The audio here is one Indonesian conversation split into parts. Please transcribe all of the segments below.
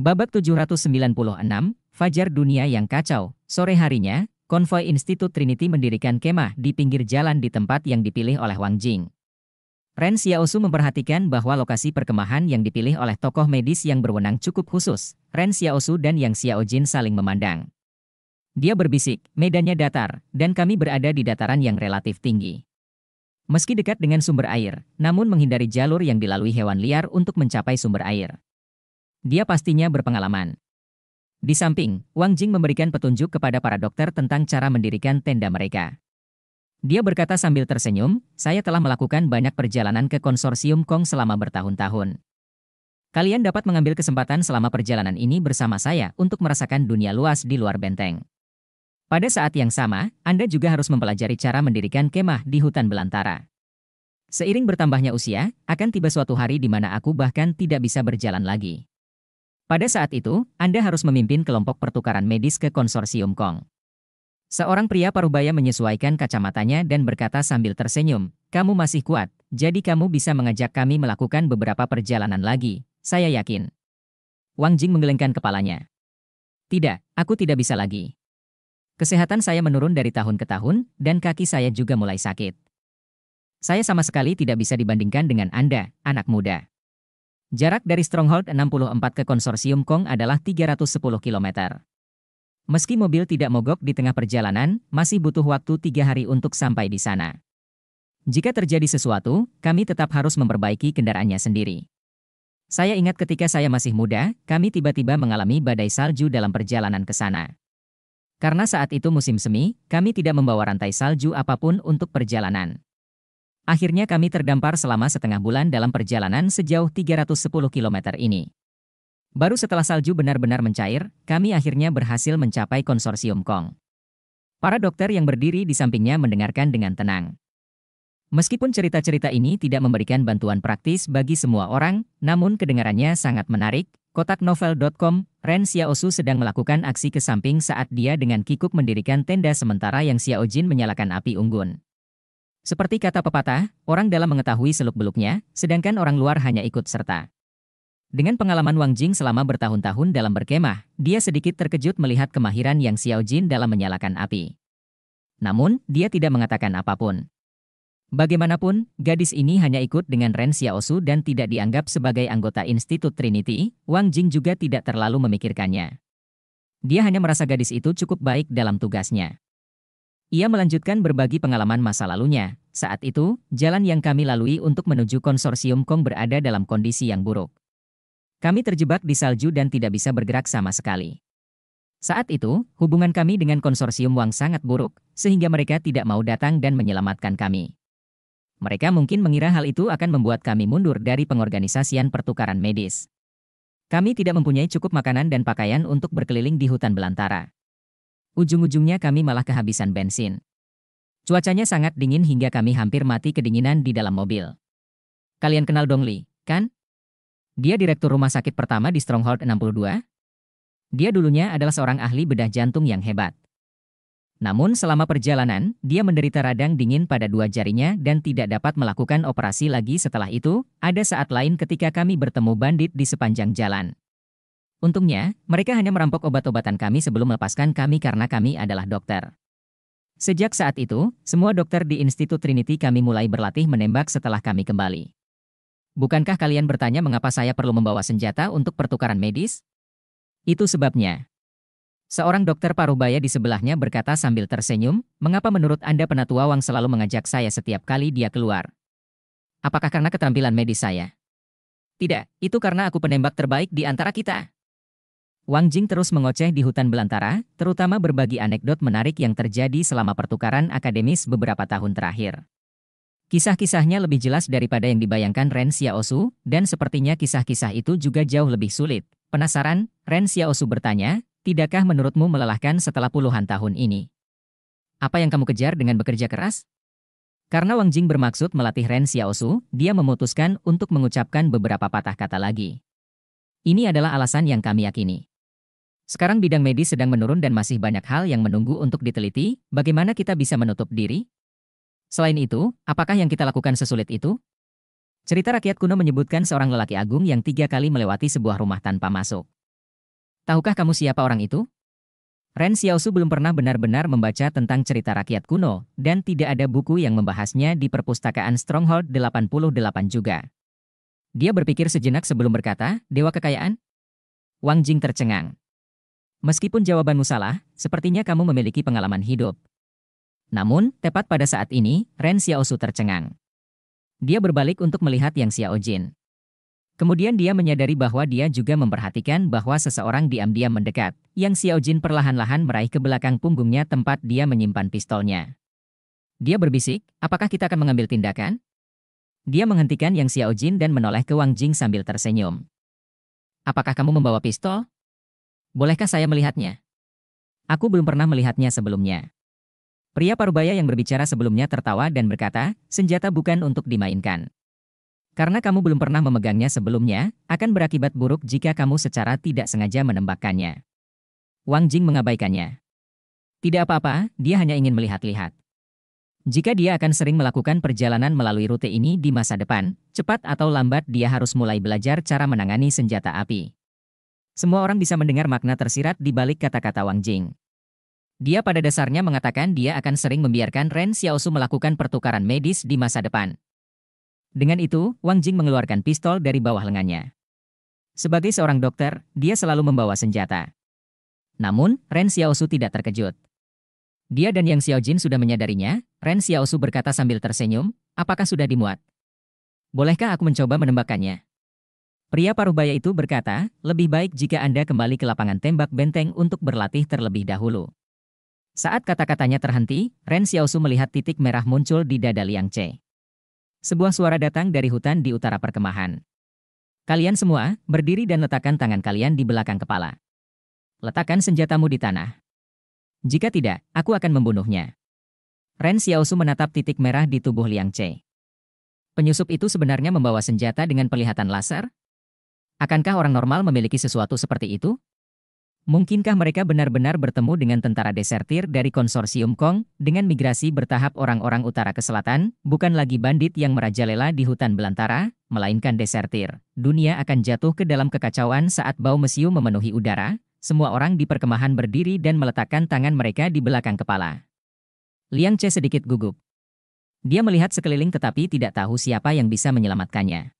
Babak 796, Fajar Dunia yang Kacau, sore harinya, konvoi Institut Trinity mendirikan kemah di pinggir jalan di tempat yang dipilih oleh Wang Jing. Ren Xiaosu memperhatikan bahwa lokasi perkemahan yang dipilih oleh tokoh medis yang berwenang cukup khusus. Ren Xiaosu dan Yang Xiaojin saling memandang. Dia berbisik, medannya datar, dan kami berada di dataran yang relatif tinggi. Meski dekat dengan sumber air, namun menghindari jalur yang dilalui hewan liar untuk mencapai sumber air. Dia pastinya berpengalaman. Di samping, Wang Jing memberikan petunjuk kepada para dokter tentang cara mendirikan tenda mereka. Dia berkata sambil tersenyum, saya telah melakukan banyak perjalanan ke konsorsium Kong selama bertahun-tahun. Kalian dapat mengambil kesempatan selama perjalanan ini bersama saya untuk merasakan dunia luas di luar benteng. Pada saat yang sama, Anda juga harus mempelajari cara mendirikan kemah di hutan belantara. Seiring bertambahnya usia, akan tiba suatu hari di mana aku bahkan tidak bisa berjalan lagi. Pada saat itu, Anda harus memimpin kelompok pertukaran medis ke konsorsium Kong. Seorang pria parubaya menyesuaikan kacamatanya dan berkata sambil tersenyum, "Kamu masih kuat, jadi kamu bisa mengajak kami melakukan beberapa perjalanan lagi, saya yakin." Wang Jing menggelengkan kepalanya. "Tidak, aku tidak bisa lagi. Kesehatan saya menurun dari tahun ke tahun dan kaki saya juga mulai sakit. Saya sama sekali tidak bisa dibandingkan dengan Anda, anak muda." Jarak dari Stronghold 64 ke konsorsium Kong adalah 310 km. Meski mobil tidak mogok di tengah perjalanan, masih butuh waktu tiga hari untuk sampai di sana. Jika terjadi sesuatu, kami tetap harus memperbaiki kendaraannya sendiri. Saya ingat ketika saya masih muda, kami tiba-tiba mengalami badai salju dalam perjalanan ke sana. Karena saat itu musim semi, kami tidak membawa rantai salju apapun untuk perjalanan. Akhirnya kami terdampar selama setengah bulan dalam perjalanan sejauh 310 km ini. Baru setelah salju benar-benar mencair, kami akhirnya berhasil mencapai konsorsium Kong. Para dokter yang berdiri di sampingnya mendengarkan dengan tenang. Meskipun cerita-cerita ini tidak memberikan bantuan praktis bagi semua orang, namun kedengarannya sangat menarik. Kotaknovel.com, Ren Xiaosu sedang melakukan aksi ke samping saat dia dengan kikuk mendirikan tenda sementara yang Xiaojin menyalakan api unggun. Seperti kata pepatah, orang dalam mengetahui seluk-beluknya, sedangkan orang luar hanya ikut serta. Dengan pengalaman Wang Jing selama bertahun-tahun dalam berkemah, dia sedikit terkejut melihat kemahiran yang Xiao Jin dalam menyalakan api. Namun, dia tidak mengatakan apapun. Bagaimanapun, gadis ini hanya ikut dengan Ren Xiaosu dan tidak dianggap sebagai anggota Institut Trinity, Wang Jing juga tidak terlalu memikirkannya. Dia hanya merasa gadis itu cukup baik dalam tugasnya. Ia melanjutkan berbagi pengalaman masa lalunya. Saat itu, jalan yang kami lalui untuk menuju konsorsium Kong berada dalam kondisi yang buruk. Kami terjebak di salju dan tidak bisa bergerak sama sekali. Saat itu, hubungan kami dengan konsorsium Wang sangat buruk, sehingga mereka tidak mau datang dan menyelamatkan kami. Mereka mungkin mengira hal itu akan membuat kami mundur dari pengorganisasian pertukaran medis. Kami tidak mempunyai cukup makanan dan pakaian untuk berkeliling di hutan belantara. Ujung-ujungnya kami malah kehabisan bensin. Cuacanya sangat dingin hingga kami hampir mati kedinginan di dalam mobil. Kalian kenal Dong Li, kan? Dia direktur rumah sakit pertama di Stronghold 62. Dia dulunya adalah seorang ahli bedah jantung yang hebat. Namun selama perjalanan, dia menderita radang dingin pada dua jarinya dan tidak dapat melakukan operasi lagi setelah itu, ada saat lain ketika kami bertemu bandit di sepanjang jalan. Untungnya, mereka hanya merampok obat-obatan kami sebelum melepaskan kami karena kami adalah dokter. Sejak saat itu, semua dokter di Institut Trinity kami mulai berlatih menembak setelah kami kembali. Bukankah kalian bertanya mengapa saya perlu membawa senjata untuk pertukaran medis? Itu sebabnya. Seorang dokter parubaya di sebelahnya berkata sambil tersenyum, mengapa menurut Anda penatua Wang selalu mengajak saya setiap kali dia keluar? Apakah karena keterampilan medis saya? Tidak, itu karena aku penembak terbaik di antara kita. Wang Jing terus mengoceh di hutan belantara, terutama berbagi anekdot menarik yang terjadi selama pertukaran akademis beberapa tahun terakhir. Kisah-kisahnya lebih jelas daripada yang dibayangkan Ren Xiaosu, dan sepertinya kisah-kisah itu juga jauh lebih sulit. Penasaran? Ren Xiaosu bertanya, tidakkah menurutmu melelahkan setelah puluhan tahun ini? Apa yang kamu kejar dengan bekerja keras? Karena Wang Jing bermaksud melatih Ren Xiaosu, dia memutuskan untuk mengucapkan beberapa patah kata lagi. Ini adalah alasan yang kami yakini. Sekarang bidang medis sedang menurun dan masih banyak hal yang menunggu untuk diteliti, bagaimana kita bisa menutup diri? Selain itu, apakah yang kita lakukan sesulit itu? Cerita rakyat kuno menyebutkan seorang lelaki agung yang tiga kali melewati sebuah rumah tanpa masuk. Tahukah kamu siapa orang itu? Ren Xiaosu belum pernah benar-benar membaca tentang cerita rakyat kuno, dan tidak ada buku yang membahasnya di perpustakaan Stronghold 88 juga. Dia berpikir sejenak sebelum berkata, Dewa Kekayaan? Wang Jing tercengang. Meskipun jawabanmu salah, sepertinya kamu memiliki pengalaman hidup. Namun, tepat pada saat ini, Ren Xiaosu tercengang. Dia berbalik untuk melihat Yang Xiaojin. Kemudian dia menyadari bahwa dia juga memperhatikan bahwa seseorang diam-diam mendekat. Yang Xiaojin perlahan-lahan meraih ke belakang punggungnya tempat dia menyimpan pistolnya. Dia berbisik, apakah kita akan mengambil tindakan? Dia menghentikan Yang Xiaojin dan menoleh ke Wang Jing sambil tersenyum. Apakah kamu membawa pistol? Bolehkah saya melihatnya? Aku belum pernah melihatnya sebelumnya. Pria parubaya yang berbicara sebelumnya tertawa dan berkata, senjata bukan untuk dimainkan. Karena kamu belum pernah memegangnya sebelumnya, akan berakibat buruk jika kamu secara tidak sengaja menembakkannya. Wang Jing mengabaikannya. Tidak apa-apa, dia hanya ingin melihat-lihat. Jika dia akan sering melakukan perjalanan melalui rute ini di masa depan, cepat atau lambat dia harus mulai belajar cara menangani senjata api. Semua orang bisa mendengar makna tersirat di balik kata-kata Wang Jing. Dia pada dasarnya mengatakan dia akan sering membiarkan Ren Xiaosu melakukan pertukaran medis di masa depan. Dengan itu, Wang Jing mengeluarkan pistol dari bawah lengannya. Sebagai seorang dokter, dia selalu membawa senjata. Namun, Ren Xiaosu tidak terkejut. Dia dan Yang Xiaojin sudah menyadarinya, Ren Xiaosu berkata sambil tersenyum, apakah sudah dimuat? Bolehkah aku mencoba menembakkannya? Pria paruh baya itu berkata, lebih baik jika Anda kembali ke lapangan tembak benteng untuk berlatih terlebih dahulu. Saat kata-katanya terhenti, Ren Xiaosu melihat titik merah muncul di dada Liang Che. Sebuah suara datang dari hutan di utara perkemahan. Kalian semua, berdiri dan letakkan tangan kalian di belakang kepala. Letakkan senjatamu di tanah. Jika tidak, aku akan membunuhnya. Ren Xiaosu menatap titik merah di tubuh Liang Che. Penyusup itu sebenarnya membawa senjata dengan pelihatan laser, Akankah orang normal memiliki sesuatu seperti itu? Mungkinkah mereka benar-benar bertemu dengan tentara desertir dari konsorsium Kong dengan migrasi bertahap orang-orang utara ke selatan, bukan lagi bandit yang merajalela di hutan belantara, melainkan desertir. Dunia akan jatuh ke dalam kekacauan saat bau mesiu memenuhi udara, semua orang di perkemahan berdiri dan meletakkan tangan mereka di belakang kepala. Liang Che sedikit gugup. Dia melihat sekeliling tetapi tidak tahu siapa yang bisa menyelamatkannya.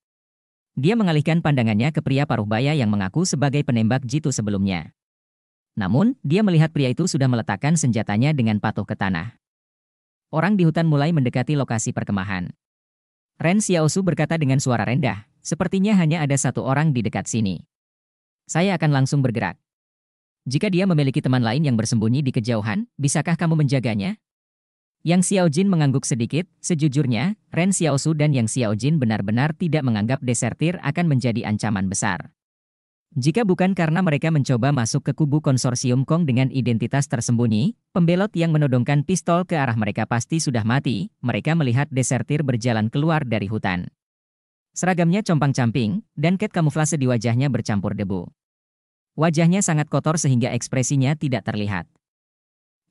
Dia mengalihkan pandangannya ke pria paruh baya yang mengaku sebagai penembak jitu sebelumnya. Namun, dia melihat pria itu sudah meletakkan senjatanya dengan patuh ke tanah. Orang di hutan mulai mendekati lokasi perkemahan. Ren Xiaosu berkata dengan suara rendah, sepertinya hanya ada satu orang di dekat sini. Saya akan langsung bergerak. Jika dia memiliki teman lain yang bersembunyi di kejauhan, bisakah kamu menjaganya? Yang Xiao Jin mengangguk sedikit, sejujurnya, Ren Xiao Su dan Yang Xiao Jin benar-benar tidak menganggap desertir akan menjadi ancaman besar. Jika bukan karena mereka mencoba masuk ke kubu konsorsium Kong dengan identitas tersembunyi, pembelot yang menodongkan pistol ke arah mereka pasti sudah mati, mereka melihat desertir berjalan keluar dari hutan. Seragamnya compang-camping, dan ket kamuflase di wajahnya bercampur debu. Wajahnya sangat kotor sehingga ekspresinya tidak terlihat.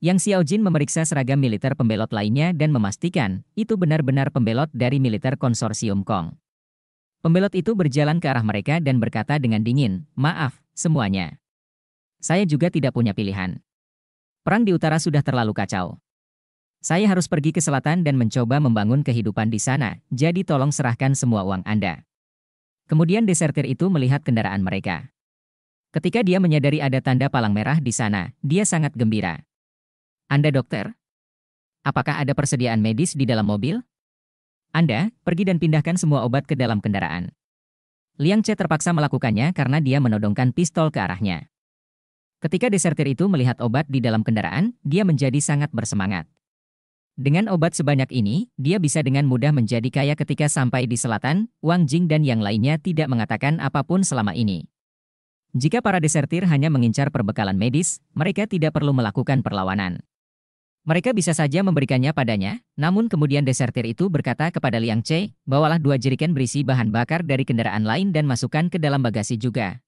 Yang Xiao Jin memeriksa seragam militer pembelot lainnya dan memastikan itu benar-benar pembelot dari militer konsorsium Kong. Pembelot itu berjalan ke arah mereka dan berkata dengan dingin, "Maaf, semuanya. Saya juga tidak punya pilihan. Perang di utara sudah terlalu kacau. Saya harus pergi ke selatan dan mencoba membangun kehidupan di sana, jadi tolong serahkan semua uang Anda." Kemudian desertir itu melihat kendaraan mereka. Ketika dia menyadari ada tanda palang merah di sana, dia sangat gembira. Anda dokter? Apakah ada persediaan medis di dalam mobil? Anda, pergi dan pindahkan semua obat ke dalam kendaraan. Liang Che terpaksa melakukannya karena dia menodongkan pistol ke arahnya. Ketika desertir itu melihat obat di dalam kendaraan, dia menjadi sangat bersemangat. Dengan obat sebanyak ini, dia bisa dengan mudah menjadi kaya ketika sampai di selatan, Wang Jing dan yang lainnya tidak mengatakan apapun selama ini. Jika para desertir hanya mengincar perbekalan medis, mereka tidak perlu melakukan perlawanan. Mereka bisa saja memberikannya padanya, namun kemudian desertir itu berkata kepada Liang Che, bawalah dua jeriken berisi bahan bakar dari kendaraan lain dan masukkan ke dalam bagasi juga.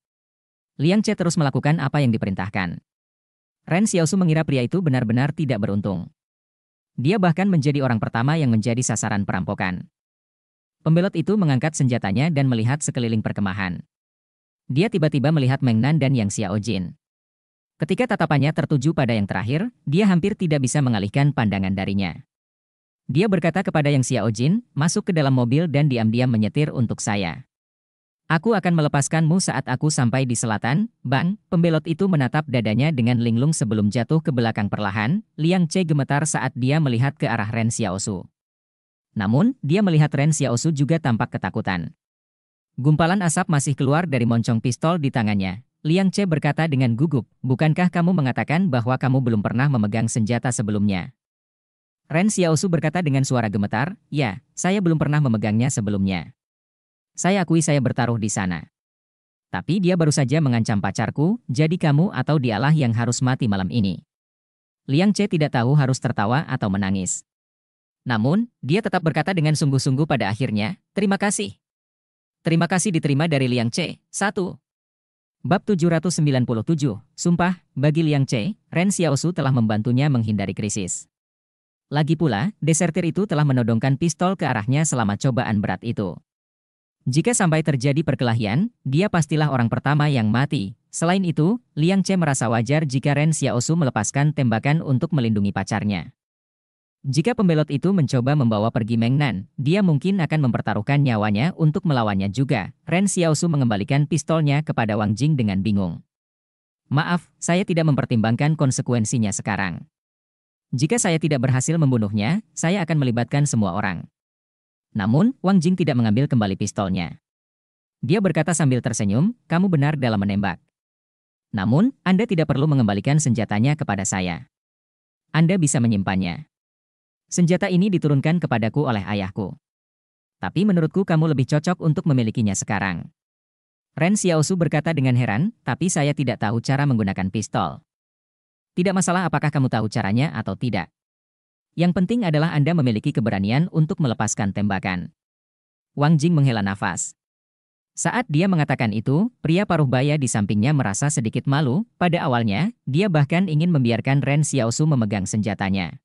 Liang Che terus melakukan apa yang diperintahkan. Ren Xiaosu mengira pria itu benar-benar tidak beruntung. Dia bahkan menjadi orang pertama yang menjadi sasaran perampokan. Pembelot itu mengangkat senjatanya dan melihat sekeliling perkemahan. Dia tiba-tiba melihat Meng Nan dan Yang Xiaojin. Ketika tatapannya tertuju pada yang terakhir, dia hampir tidak bisa mengalihkan pandangan darinya. Dia berkata kepada yang Xiao Jin, masuk ke dalam mobil dan diam-diam menyetir untuk saya. Aku akan melepaskanmu saat aku sampai di selatan, Bang. Pembelot itu menatap dadanya dengan linglung sebelum jatuh ke belakang perlahan. Liang Che gemetar saat dia melihat ke arah Ren Xiaosu. Namun, dia melihat Ren Xiaosu juga tampak ketakutan. Gumpalan asap masih keluar dari moncong pistol di tangannya. Liang Che berkata dengan gugup, bukankah kamu mengatakan bahwa kamu belum pernah memegang senjata sebelumnya? Ren Xiaosu berkata dengan suara gemetar, ya, saya belum pernah memegangnya sebelumnya. Saya akui saya bertaruh di sana. Tapi dia baru saja mengancam pacarku, jadi kamu atau dialah yang harus mati malam ini. Liang Che tidak tahu harus tertawa atau menangis. Namun, dia tetap berkata dengan sungguh-sungguh pada akhirnya, terima kasih. Terima kasih diterima dari Liang Che, satu. Bab 797, Sumpah, bagi Liang Che, Ren Xiaosu telah membantunya menghindari krisis. Lagi pula, desertir itu telah menodongkan pistol ke arahnya selama cobaan berat itu. Jika sampai terjadi perkelahian, dia pastilah orang pertama yang mati. Selain itu, Liang Che merasa wajar jika Ren Xiaosu melepaskan tembakan untuk melindungi pacarnya. Jika pembelot itu mencoba membawa pergi Mengnan, dia mungkin akan mempertaruhkan nyawanya untuk melawannya juga. Ren Xiaosu mengembalikan pistolnya kepada Wang Jing dengan bingung. Maaf, saya tidak mempertimbangkan konsekuensinya sekarang. Jika saya tidak berhasil membunuhnya, saya akan melibatkan semua orang. Namun, Wang Jing tidak mengambil kembali pistolnya. Dia berkata sambil tersenyum, kamu benar dalam menembak. Namun, Anda tidak perlu mengembalikan senjatanya kepada saya. Anda bisa menyimpannya. Senjata ini diturunkan kepadaku oleh ayahku. Tapi menurutku kamu lebih cocok untuk memilikinya sekarang. Ren Xiaosu berkata dengan heran, tapi saya tidak tahu cara menggunakan pistol. Tidak masalah apakah kamu tahu caranya atau tidak. Yang penting adalah Anda memiliki keberanian untuk melepaskan tembakan. Wang Jing menghela nafas. Saat dia mengatakan itu, pria paruh baya di sampingnya merasa sedikit malu. Pada awalnya, dia bahkan ingin membiarkan Ren Xiaosu memegang senjatanya.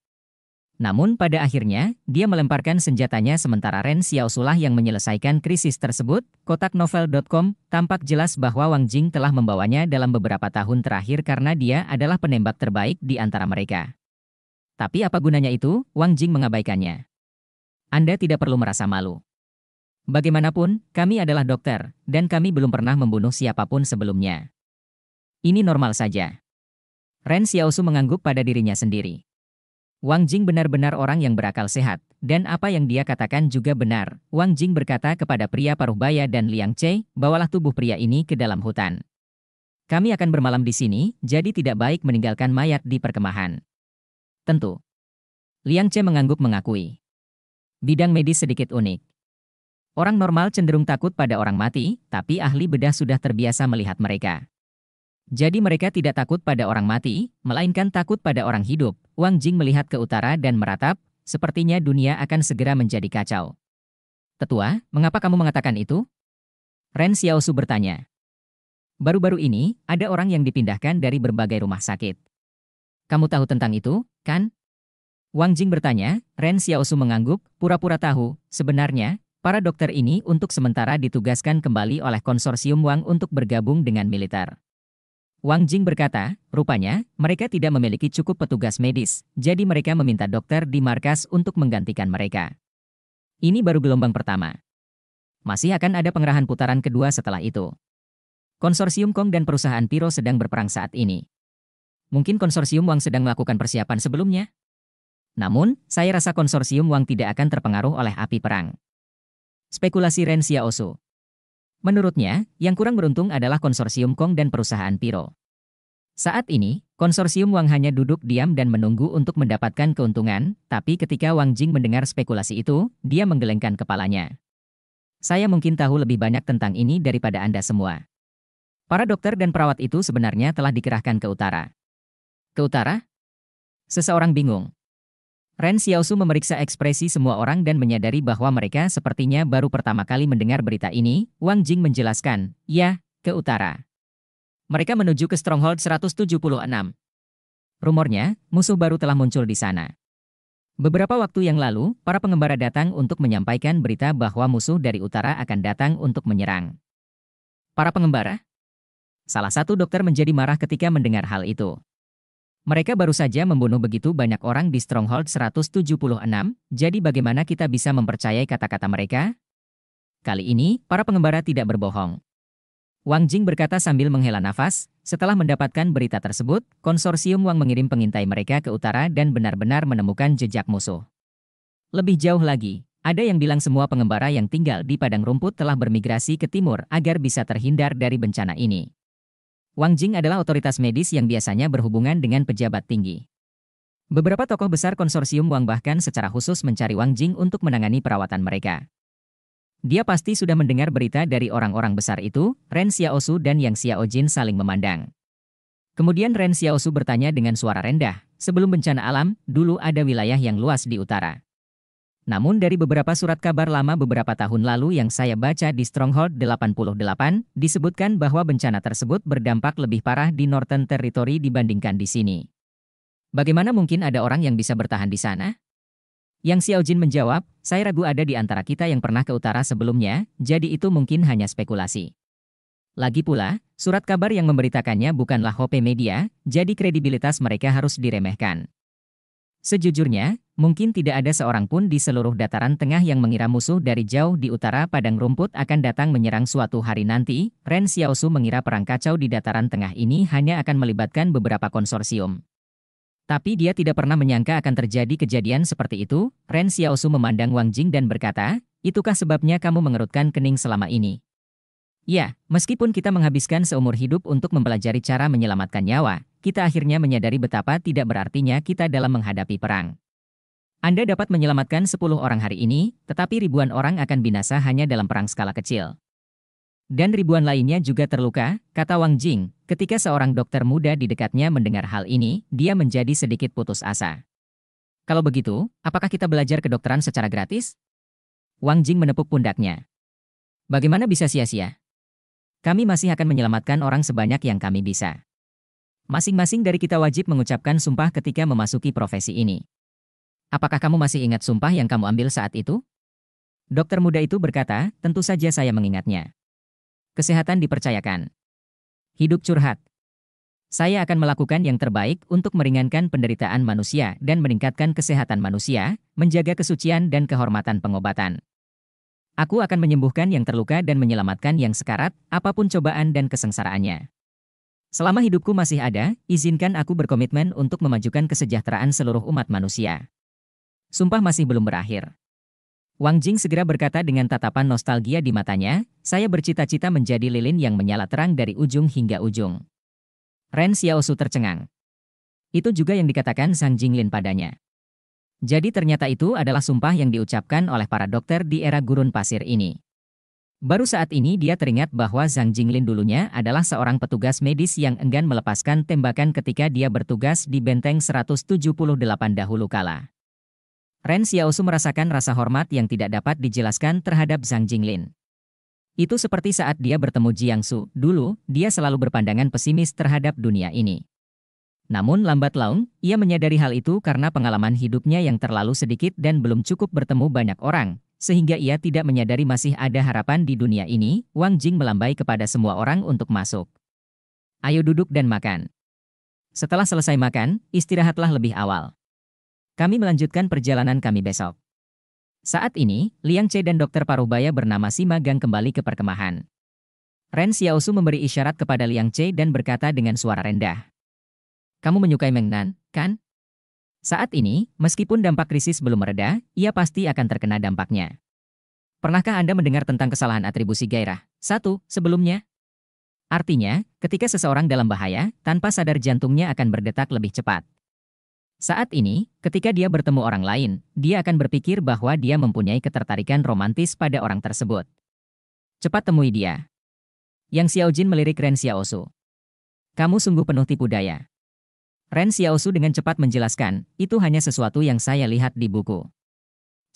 Namun pada akhirnya, dia melemparkan senjatanya sementara Ren Xiaosulah yang menyelesaikan krisis tersebut, Kotak novel.com tampak jelas bahwa Wang Jing telah membawanya dalam beberapa tahun terakhir karena dia adalah penembak terbaik di antara mereka. Tapi apa gunanya itu, Wang Jing mengabaikannya. Anda tidak perlu merasa malu. Bagaimanapun, kami adalah dokter, dan kami belum pernah membunuh siapapun sebelumnya. Ini normal saja. Ren Xiaosu mengangguk pada dirinya sendiri. Wang Jing benar-benar orang yang berakal sehat, dan apa yang dia katakan juga benar. Wang Jing berkata kepada pria paruh baya dan Liang Che, bawalah tubuh pria ini ke dalam hutan. Kami akan bermalam di sini, jadi tidak baik meninggalkan mayat di perkemahan. Tentu. Liang Che mengangguk mengakui. Bidang medis sedikit unik. Orang normal cenderung takut pada orang mati, tapi ahli bedah sudah terbiasa melihat mereka. Jadi mereka tidak takut pada orang mati, melainkan takut pada orang hidup, Wang Jing melihat ke utara dan meratap, sepertinya dunia akan segera menjadi kacau. Tetua, mengapa kamu mengatakan itu? Ren Xiaosu bertanya. Baru-baru ini, ada orang yang dipindahkan dari berbagai rumah sakit. Kamu tahu tentang itu, kan? Wang Jing bertanya, Ren Xiaosu mengangguk, pura-pura tahu, sebenarnya, para dokter ini untuk sementara ditugaskan kembali oleh konsorsium Wang untuk bergabung dengan militer. Wang Jing berkata, rupanya, mereka tidak memiliki cukup petugas medis, jadi mereka meminta dokter di markas untuk menggantikan mereka. Ini baru gelombang pertama. Masih akan ada pengerahan putaran kedua setelah itu. Konsorsium Kong dan perusahaan Piro sedang berperang saat ini. Mungkin konsorsium Wang sedang melakukan persiapan sebelumnya? Namun, saya rasa konsorsium Wang tidak akan terpengaruh oleh api perang. Spekulasi Ren Xiaosu Menurutnya, yang kurang beruntung adalah konsorsium Kong dan perusahaan Piro. Saat ini, konsorsium Wang hanya duduk diam dan menunggu untuk mendapatkan keuntungan, tapi ketika Wang Jing mendengar spekulasi itu, dia menggelengkan kepalanya. Saya mungkin tahu lebih banyak tentang ini daripada Anda semua. Para dokter dan perawat itu sebenarnya telah dikerahkan ke utara. Ke utara? Seseorang bingung. Ren Xiaosu memeriksa ekspresi semua orang dan menyadari bahwa mereka sepertinya baru pertama kali mendengar berita ini, Wang Jing menjelaskan, ya, ke utara. Mereka menuju ke Stronghold 176. Rumornya, musuh baru telah muncul di sana. Beberapa waktu yang lalu, para pengembara datang untuk menyampaikan berita bahwa musuh dari utara akan datang untuk menyerang. Para pengembara? Salah satu dokter menjadi marah ketika mendengar hal itu. Mereka baru saja membunuh begitu banyak orang di Stronghold 176, jadi bagaimana kita bisa mempercayai kata-kata mereka? Kali ini, para pengembara tidak berbohong. Wang Jing berkata sambil menghela nafas, setelah mendapatkan berita tersebut, konsorsium Wang mengirim pengintai mereka ke utara dan benar-benar menemukan jejak musuh. Lebih jauh lagi, ada yang bilang semua pengembara yang tinggal di padang rumput telah bermigrasi ke timur agar bisa terhindar dari bencana ini. Wang Jing adalah otoritas medis yang biasanya berhubungan dengan pejabat tinggi. Beberapa tokoh besar konsorsium Wang bahkan secara khusus mencari Wang Jing untuk menangani perawatan mereka. Dia pasti sudah mendengar berita dari orang-orang besar itu, Ren Xiaosu dan Yang Xiaojin saling memandang. Kemudian Ren Xiaosu bertanya dengan suara rendah, sebelum bencana alam, dulu ada wilayah yang luas di utara. Namun dari beberapa surat kabar lama beberapa tahun lalu yang saya baca di Stronghold 88, disebutkan bahwa bencana tersebut berdampak lebih parah di Northern Territory dibandingkan di sini. Bagaimana mungkin ada orang yang bisa bertahan di sana? Yang Xiao Jin menjawab, saya ragu ada di antara kita yang pernah ke utara sebelumnya, jadi itu mungkin hanya spekulasi. Lagi pula, surat kabar yang memberitakannya bukanlah Hope Media, jadi kredibilitas mereka harus diremehkan. Sejujurnya, Mungkin tidak ada seorang pun di seluruh dataran tengah yang mengira musuh dari jauh di utara padang rumput akan datang menyerang suatu hari nanti. Ren Xiaosu mengira perang kacau di dataran tengah ini hanya akan melibatkan beberapa konsorsium. Tapi dia tidak pernah menyangka akan terjadi kejadian seperti itu. Ren Xiaosu memandang Wang Jing dan berkata, "Itukah sebabnya kamu mengerutkan kening selama ini?" Ya, meskipun kita menghabiskan seumur hidup untuk mempelajari cara menyelamatkan nyawa, kita akhirnya menyadari betapa tidak berartinya kita dalam menghadapi perang. Anda dapat menyelamatkan 10 orang hari ini, tetapi ribuan orang akan binasa hanya dalam perang skala kecil. Dan ribuan lainnya juga terluka, kata Wang Jing. Ketika seorang dokter muda di dekatnya mendengar hal ini, dia menjadi sedikit putus asa. Kalau begitu, apakah kita belajar kedokteran secara gratis? Wang Jing menepuk pundaknya. Bagaimana bisa sia-sia? Kami masih akan menyelamatkan orang sebanyak yang kami bisa. Masing-masing dari kita wajib mengucapkan sumpah ketika memasuki profesi ini. Apakah kamu masih ingat sumpah yang kamu ambil saat itu? Dokter muda itu berkata, tentu saja saya mengingatnya. Kesehatan dipercayakan. Hidup curhat. Saya akan melakukan yang terbaik untuk meringankan penderitaan manusia dan meningkatkan kesehatan manusia, menjaga kesucian dan kehormatan pengobatan. Aku akan menyembuhkan yang terluka dan menyelamatkan yang sekarat, apapun cobaan dan kesengsaraannya. Selama hidupku masih ada, izinkan aku berkomitmen untuk memajukan kesejahteraan seluruh umat manusia. Sumpah masih belum berakhir. Wang Jing segera berkata dengan tatapan nostalgia di matanya, saya bercita-cita menjadi lilin yang menyala terang dari ujung hingga ujung. Ren Xiaosu tercengang. Itu juga yang dikatakan Sang Jinglin padanya. Jadi ternyata itu adalah sumpah yang diucapkan oleh para dokter di era gurun pasir ini. Baru saat ini dia teringat bahwa Zhang Jinglin dulunya adalah seorang petugas medis yang enggan melepaskan tembakan ketika dia bertugas di Benteng 178 dahulu kala. Ren Xiaosu merasakan rasa hormat yang tidak dapat dijelaskan terhadap Zhang Jinglin. Itu seperti saat dia bertemu Jiang Su, dulu, dia selalu berpandangan pesimis terhadap dunia ini. Namun lambat laun, ia menyadari hal itu karena pengalaman hidupnya yang terlalu sedikit dan belum cukup bertemu banyak orang, sehingga ia tidak menyadari masih ada harapan di dunia ini, Wang Jing melambai kepada semua orang untuk masuk. Ayo duduk dan makan. Setelah selesai makan, istirahatlah lebih awal. Kami melanjutkan perjalanan kami besok. Saat ini, Liang Che dan dokter Parubaya bernama Sima Gang kembali ke perkemahan. Ren Xiaosu memberi isyarat kepada Liang Che dan berkata dengan suara rendah. Kamu menyukai Mengnan, kan? Saat ini, meskipun dampak krisis belum mereda, ia pasti akan terkena dampaknya. Pernahkah Anda mendengar tentang kesalahan atribusi gairah? Satu, sebelumnya. Artinya, ketika seseorang dalam bahaya, tanpa sadar jantungnya akan berdetak lebih cepat. Saat ini, ketika dia bertemu orang lain, dia akan berpikir bahwa dia mempunyai ketertarikan romantis pada orang tersebut. Cepat temui dia. Yang Xiao Jin melirik Ren Xiaosu. Kamu sungguh penuh tipu daya. Ren Xiaosu dengan cepat menjelaskan, itu hanya sesuatu yang saya lihat di buku.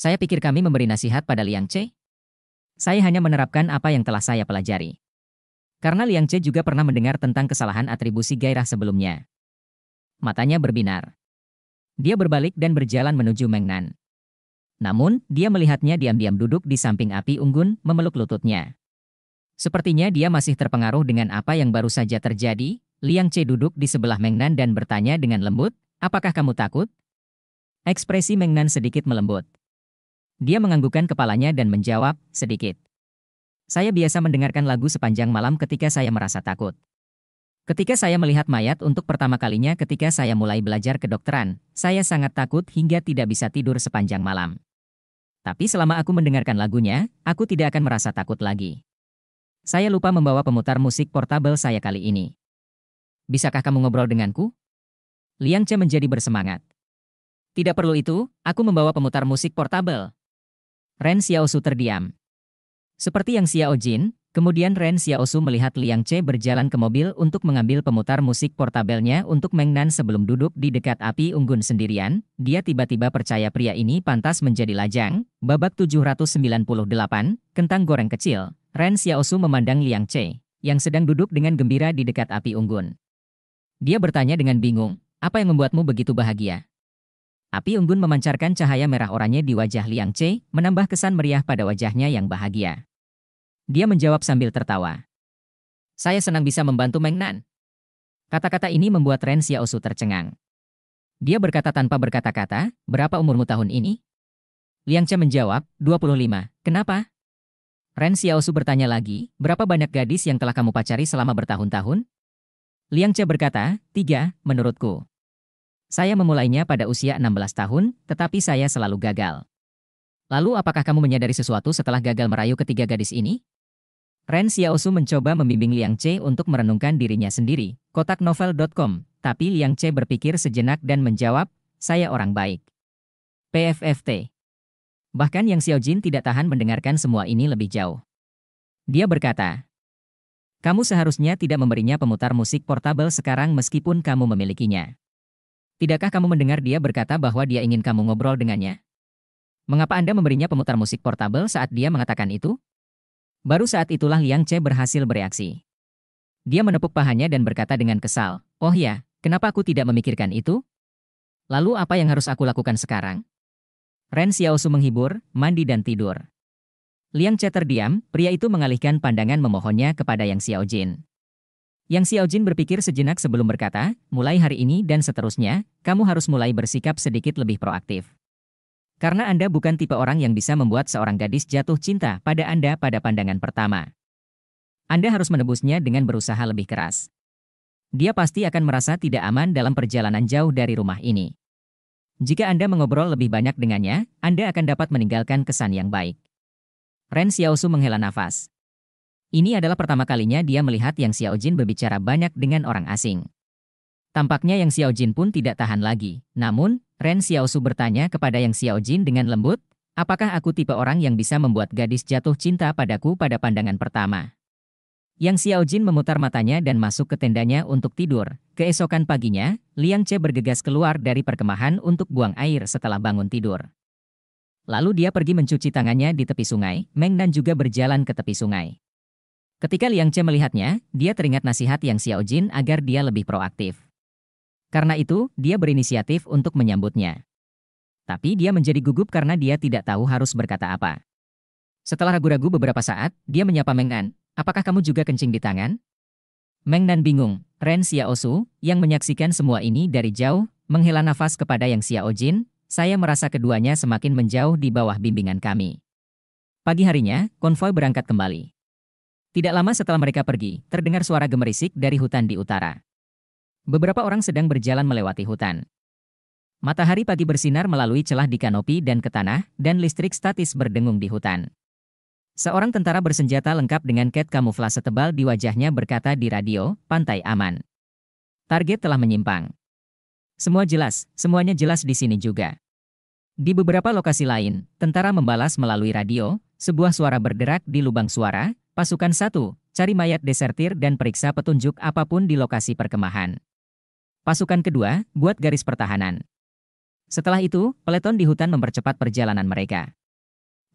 Saya pikir kami memberi nasihat pada Liang Che. Saya hanya menerapkan apa yang telah saya pelajari. Karena Liang Che juga pernah mendengar tentang kesalahan atribusi gairah sebelumnya. Matanya berbinar. Dia berbalik dan berjalan menuju Mengnan. Namun, dia melihatnya diam-diam duduk di samping api unggun, memeluk lututnya. Sepertinya dia masih terpengaruh dengan apa yang baru saja terjadi, Liang C duduk di sebelah Mengnan dan bertanya dengan lembut, apakah kamu takut? Ekspresi Mengnan sedikit melembut. Dia menganggukkan kepalanya dan menjawab, sedikit. Saya biasa mendengarkan lagu sepanjang malam ketika saya merasa takut. Ketika saya melihat mayat untuk pertama kalinya ketika saya mulai belajar kedokteran, saya sangat takut hingga tidak bisa tidur sepanjang malam. Tapi selama aku mendengarkan lagunya, aku tidak akan merasa takut lagi. Saya lupa membawa pemutar musik portable saya kali ini. Bisakah kamu ngobrol denganku? Liang Che menjadi bersemangat. Tidak perlu itu, aku membawa pemutar musik portable. Ren Xiaosu terdiam. Seperti yang Xiao Jin, Kemudian Ren Xiaosu melihat Liang Che berjalan ke mobil untuk mengambil pemutar musik portabelnya untuk Meng Nan sebelum duduk di dekat api unggun sendirian. Dia tiba-tiba percaya pria ini pantas menjadi lajang. Babak 798, kentang goreng kecil. Ren Xiaosu memandang Liang Che, yang sedang duduk dengan gembira di dekat api unggun. Dia bertanya dengan bingung, apa yang membuatmu begitu bahagia? Api unggun memancarkan cahaya merah oranye di wajah Liang Che, menambah kesan meriah pada wajahnya yang bahagia. Dia menjawab sambil tertawa. Saya senang bisa membantu Mengnan. Kata-kata ini membuat Ren Xiaosu tercengang. Dia berkata tanpa berkata-kata, berapa umurmu tahun ini? Liang Che menjawab, 25. Kenapa? Ren Xiaosu bertanya lagi, berapa banyak gadis yang telah kamu pacari selama bertahun-tahun? Liang Che berkata, tiga, menurutku. Saya memulainya pada usia 16 tahun, tetapi saya selalu gagal. Lalu apakah kamu menyadari sesuatu setelah gagal merayu ketiga gadis ini? Ren Xiaosu mencoba membimbing Liang Che untuk merenungkan dirinya sendiri, kotak novel.com, tapi Liang Che berpikir sejenak dan menjawab, saya orang baik. PFFT. Bahkan Yang Xiao Jin tidak tahan mendengarkan semua ini lebih jauh. Dia berkata, kamu seharusnya tidak memberinya pemutar musik portable sekarang meskipun kamu memilikinya. Tidakkah kamu mendengar dia berkata bahwa dia ingin kamu ngobrol dengannya? Mengapa Anda memberinya pemutar musik portable saat dia mengatakan itu? Baru saat itulah Liang Che berhasil bereaksi. Dia menepuk pahanya dan berkata dengan kesal, Oh ya, kenapa aku tidak memikirkan itu? Lalu apa yang harus aku lakukan sekarang? Ren Xiaosu menghibur, mandi dan tidur. Liang Che terdiam, pria itu mengalihkan pandangan memohonnya kepada Yang Xiaojin. Yang Xiaojin berpikir sejenak sebelum berkata, mulai hari ini dan seterusnya, kamu harus mulai bersikap sedikit lebih proaktif. Karena Anda bukan tipe orang yang bisa membuat seorang gadis jatuh cinta pada Anda pada pandangan pertama. Anda harus menebusnya dengan berusaha lebih keras. Dia pasti akan merasa tidak aman dalam perjalanan jauh dari rumah ini. Jika Anda mengobrol lebih banyak dengannya, Anda akan dapat meninggalkan kesan yang baik. Ren Xiaosu menghela nafas. Ini adalah pertama kalinya dia melihat Yang Xiaojin berbicara banyak dengan orang asing. Tampaknya Yang Xiao Jin pun tidak tahan lagi. Namun, Ren Xiao Su bertanya kepada Yang Xiao Jin dengan lembut, apakah aku tipe orang yang bisa membuat gadis jatuh cinta padaku pada pandangan pertama? Yang Xiao Jin memutar matanya dan masuk ke tendanya untuk tidur. Keesokan paginya, Liang Che bergegas keluar dari perkemahan untuk buang air setelah bangun tidur. Lalu dia pergi mencuci tangannya di tepi sungai, Meng Nan juga berjalan ke tepi sungai. Ketika Liang Che melihatnya, dia teringat nasihat Yang Xiao Jin agar dia lebih proaktif. Karena itu, dia berinisiatif untuk menyambutnya. Tapi dia menjadi gugup karena dia tidak tahu harus berkata apa. Setelah ragu-ragu beberapa saat, dia menyapa Meng An, apakah kamu juga kencing di tangan? Meng Nan bingung, Ren Xiaosu, yang menyaksikan semua ini dari jauh, menghela nafas kepada Yang Xiao Jin, saya merasa keduanya semakin menjauh di bawah bimbingan kami. Pagi harinya, konvoi berangkat kembali. Tidak lama setelah mereka pergi, terdengar suara gemerisik dari hutan di utara. Beberapa orang sedang berjalan melewati hutan. Matahari pagi bersinar melalui celah di kanopi dan ke tanah, dan listrik statis berdengung di hutan. Seorang tentara bersenjata lengkap dengan cat kamuflase tebal di wajahnya berkata di radio, pantai aman. Target telah menyimpang. Semua jelas, semuanya jelas di sini juga. Di beberapa lokasi lain, tentara membalas melalui radio, sebuah suara bergerak di lubang suara, pasukan satu, cari mayat desertir dan periksa petunjuk apapun di lokasi perkemahan. Pasukan kedua, buat garis pertahanan. Setelah itu, peleton di hutan mempercepat perjalanan mereka.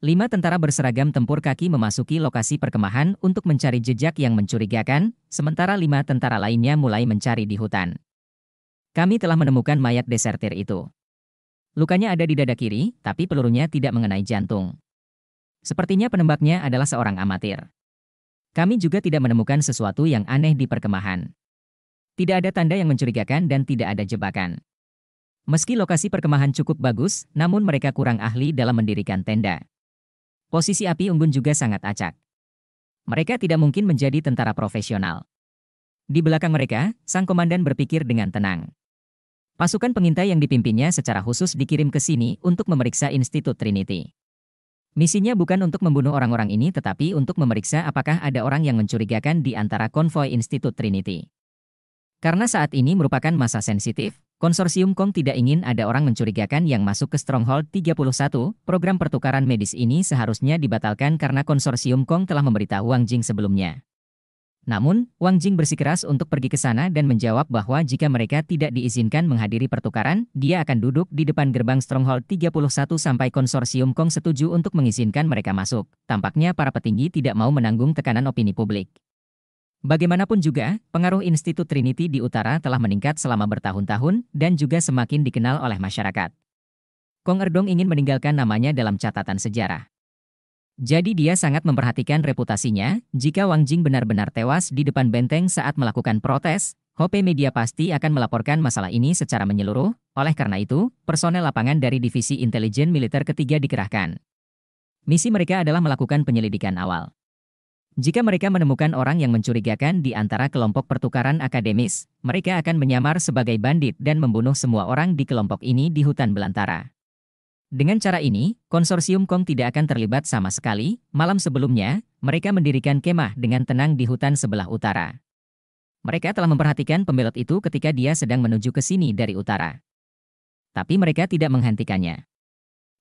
Lima tentara berseragam tempur kaki memasuki lokasi perkemahan untuk mencari jejak yang mencurigakan, sementara lima tentara lainnya mulai mencari di hutan. Kami telah menemukan mayat desertir itu. Lukanya ada di dada kiri, tapi pelurunya tidak mengenai jantung. Sepertinya penembaknya adalah seorang amatir. Kami juga tidak menemukan sesuatu yang aneh di perkemahan. Tidak ada tanda yang mencurigakan dan tidak ada jebakan. Meski lokasi perkemahan cukup bagus, namun mereka kurang ahli dalam mendirikan tenda. Posisi api unggun juga sangat acak. Mereka tidak mungkin menjadi tentara profesional. Di belakang mereka, sang komandan berpikir dengan tenang. Pasukan pengintai yang dipimpinnya secara khusus dikirim ke sini untuk memeriksa Institut Trinity. Misinya bukan untuk membunuh orang-orang ini tetapi untuk memeriksa apakah ada orang yang mencurigakan di antara konvoi Institut Trinity. Karena saat ini merupakan masa sensitif, konsorsium Kong tidak ingin ada orang mencurigakan yang masuk ke Stronghold 31. Program pertukaran medis ini seharusnya dibatalkan karena konsorsium Kong telah memberitahu Wang Jing sebelumnya. Namun, Wang Jing bersikeras untuk pergi ke sana dan menjawab bahwa jika mereka tidak diizinkan menghadiri pertukaran, dia akan duduk di depan gerbang Stronghold 31 sampai konsorsium Kong setuju untuk mengizinkan mereka masuk. Tampaknya para petinggi tidak mau menanggung tekanan opini publik. Bagaimanapun juga, pengaruh Institut Trinity di utara telah meningkat selama bertahun-tahun dan juga semakin dikenal oleh masyarakat. Kong Erdong ingin meninggalkan namanya dalam catatan sejarah. Jadi dia sangat memperhatikan reputasinya, jika Wang Jing benar-benar tewas di depan benteng saat melakukan protes, Hope Media pasti akan melaporkan masalah ini secara menyeluruh, oleh karena itu, personel lapangan dari Divisi Intelijen Militer ketiga dikerahkan. Misi mereka adalah melakukan penyelidikan awal. Jika mereka menemukan orang yang mencurigakan di antara kelompok pertukaran akademis, mereka akan menyamar sebagai bandit dan membunuh semua orang di kelompok ini di hutan belantara. Dengan cara ini, konsorsium Kong tidak akan terlibat sama sekali. Malam sebelumnya, mereka mendirikan kemah dengan tenang di hutan sebelah utara. Mereka telah memperhatikan pembelot itu ketika dia sedang menuju ke sini dari utara. Tapi mereka tidak menghentikannya.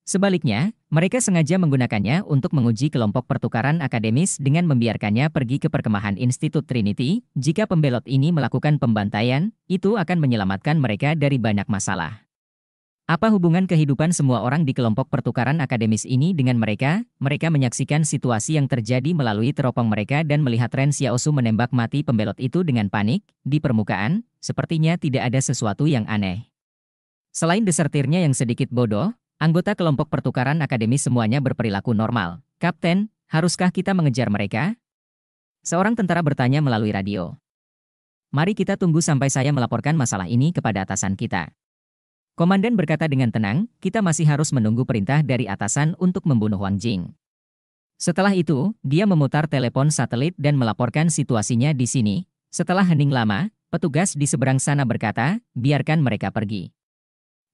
Sebaliknya, mereka sengaja menggunakannya untuk menguji kelompok pertukaran akademis dengan membiarkannya pergi ke perkemahan Institut Trinity. Jika pembelot ini melakukan pembantaian, itu akan menyelamatkan mereka dari banyak masalah. Apa hubungan kehidupan semua orang di kelompok pertukaran akademis ini dengan mereka? Mereka menyaksikan situasi yang terjadi melalui teropong mereka dan melihat Ren Xiaosu menembak mati pembelot itu dengan panik. Di permukaan, sepertinya tidak ada sesuatu yang aneh. Selain desertirnya yang sedikit bodoh, Anggota kelompok pertukaran akademis semuanya berperilaku normal. Kapten, haruskah kita mengejar mereka? Seorang tentara bertanya melalui radio. Mari kita tunggu sampai saya melaporkan masalah ini kepada atasan kita. Komandan berkata dengan tenang, kita masih harus menunggu perintah dari atasan untuk membunuh Wang Jing. Setelah itu, dia memutar telepon satelit dan melaporkan situasinya di sini. Setelah hening lama, petugas di seberang sana berkata, biarkan mereka pergi.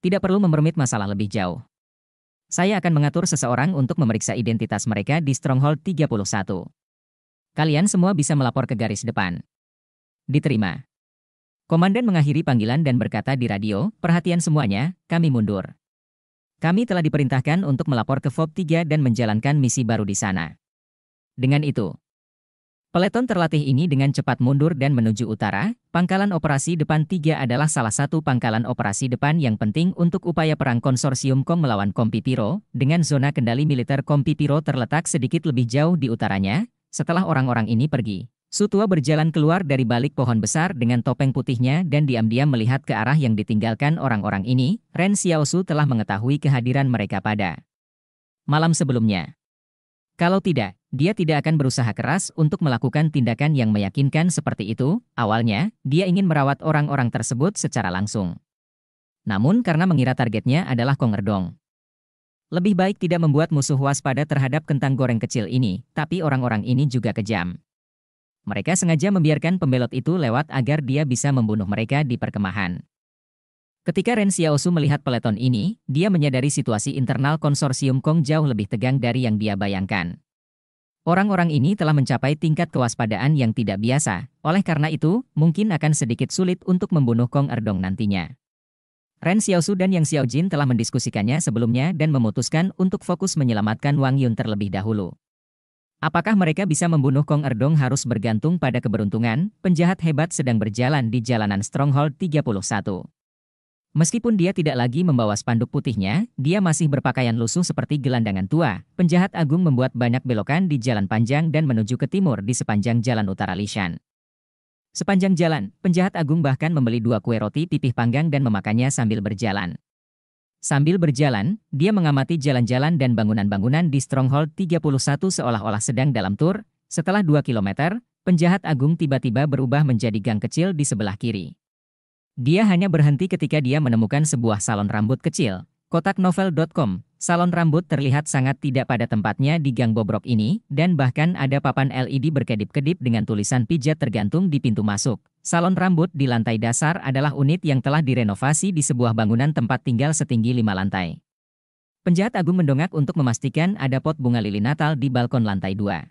Tidak perlu memermit masalah lebih jauh. Saya akan mengatur seseorang untuk memeriksa identitas mereka di Stronghold 31. Kalian semua bisa melapor ke garis depan. Diterima. Komandan mengakhiri panggilan dan berkata di radio, perhatian semuanya, kami mundur. Kami telah diperintahkan untuk melapor ke FOB 3 dan menjalankan misi baru di sana. Dengan itu, Peleton terlatih ini dengan cepat mundur dan menuju utara. Pangkalan operasi depan 3 adalah salah satu pangkalan operasi depan yang penting untuk upaya perang konsorsium KOM melawan Piro. Dengan zona kendali militer Kompi Piro terletak sedikit lebih jauh di utaranya, setelah orang-orang ini pergi. Sutua berjalan keluar dari balik pohon besar dengan topeng putihnya dan diam-diam melihat ke arah yang ditinggalkan orang-orang ini, Ren Xiaosu telah mengetahui kehadiran mereka pada malam sebelumnya. Kalau tidak, dia tidak akan berusaha keras untuk melakukan tindakan yang meyakinkan seperti itu. Awalnya, dia ingin merawat orang-orang tersebut secara langsung. Namun karena mengira targetnya adalah Kongerdong. Lebih baik tidak membuat musuh waspada terhadap kentang goreng kecil ini, tapi orang-orang ini juga kejam. Mereka sengaja membiarkan pembelot itu lewat agar dia bisa membunuh mereka di perkemahan. Ketika Ren Xiaosu melihat peleton ini, dia menyadari situasi internal konsorsium Kong jauh lebih tegang dari yang dia bayangkan. Orang-orang ini telah mencapai tingkat kewaspadaan yang tidak biasa, oleh karena itu, mungkin akan sedikit sulit untuk membunuh Kong Erdong nantinya. Ren Xiaosu dan Yang Xiaojin telah mendiskusikannya sebelumnya dan memutuskan untuk fokus menyelamatkan Wang Yun terlebih dahulu. Apakah mereka bisa membunuh Kong Erdong harus bergantung pada keberuntungan, penjahat hebat sedang berjalan di jalanan Stronghold 31. Meskipun dia tidak lagi membawa spanduk putihnya, dia masih berpakaian lusuh seperti gelandangan tua. Penjahat agung membuat banyak belokan di jalan panjang dan menuju ke timur di sepanjang jalan utara Lishan. Sepanjang jalan, penjahat agung bahkan membeli dua kue roti pipih panggang dan memakannya sambil berjalan. Sambil berjalan, dia mengamati jalan-jalan dan bangunan-bangunan di Stronghold 31 seolah-olah sedang dalam tur. Setelah 2 kilometer, penjahat agung tiba-tiba berubah menjadi gang kecil di sebelah kiri. Dia hanya berhenti ketika dia menemukan sebuah salon rambut kecil. Kotak novel.com, salon rambut terlihat sangat tidak pada tempatnya di gang bobrok ini, dan bahkan ada papan LED berkedip-kedip dengan tulisan pijat tergantung di pintu masuk. Salon rambut di lantai dasar adalah unit yang telah direnovasi di sebuah bangunan tempat tinggal setinggi lima lantai. Penjahat agung mendongak untuk memastikan ada pot bunga lili Natal di balkon lantai dua.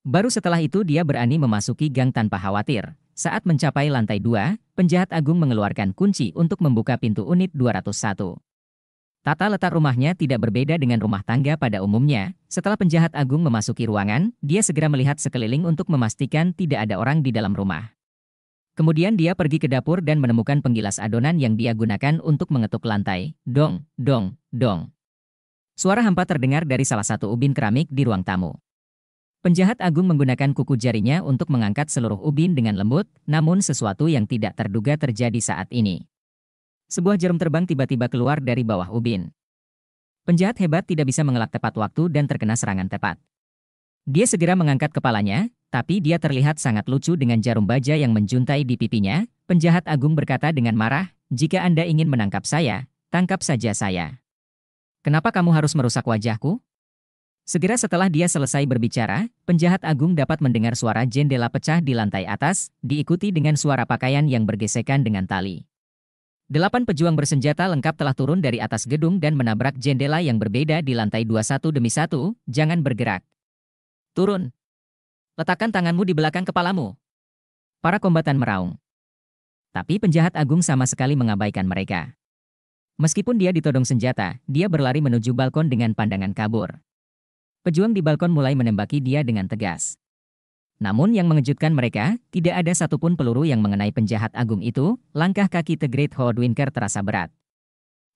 Baru setelah itu dia berani memasuki gang tanpa khawatir. Saat mencapai lantai dua, penjahat agung mengeluarkan kunci untuk membuka pintu unit 201. Tata letak rumahnya tidak berbeda dengan rumah tangga pada umumnya. Setelah penjahat agung memasuki ruangan, dia segera melihat sekeliling untuk memastikan tidak ada orang di dalam rumah. Kemudian dia pergi ke dapur dan menemukan penggilas adonan yang dia gunakan untuk mengetuk lantai. Dong, dong, dong. Suara hampa terdengar dari salah satu ubin keramik di ruang tamu. Penjahat agung menggunakan kuku jarinya untuk mengangkat seluruh ubin dengan lembut, namun sesuatu yang tidak terduga terjadi saat ini. Sebuah jarum terbang tiba-tiba keluar dari bawah ubin. Penjahat hebat tidak bisa mengelak tepat waktu dan terkena serangan tepat. Dia segera mengangkat kepalanya, tapi dia terlihat sangat lucu dengan jarum baja yang menjuntai di pipinya. Penjahat agung berkata dengan marah, "Jika Anda ingin menangkap saya, tangkap saja saya. Kenapa kamu harus merusak wajahku?" Segera setelah dia selesai berbicara, penjahat agung dapat mendengar suara jendela pecah di lantai atas, diikuti dengan suara pakaian yang bergesekan dengan tali. Delapan pejuang bersenjata lengkap telah turun dari atas gedung dan menabrak jendela yang berbeda di lantai dua satu demi satu, jangan bergerak. Turun. Letakkan tanganmu di belakang kepalamu. Para kombatan meraung. Tapi penjahat agung sama sekali mengabaikan mereka. Meskipun dia ditodong senjata, dia berlari menuju balkon dengan pandangan kabur. Pejuang di balkon mulai menembaki dia dengan tegas. Namun yang mengejutkan mereka, tidak ada satupun peluru yang mengenai penjahat agung itu, langkah kaki The Great Holdwinker terasa berat.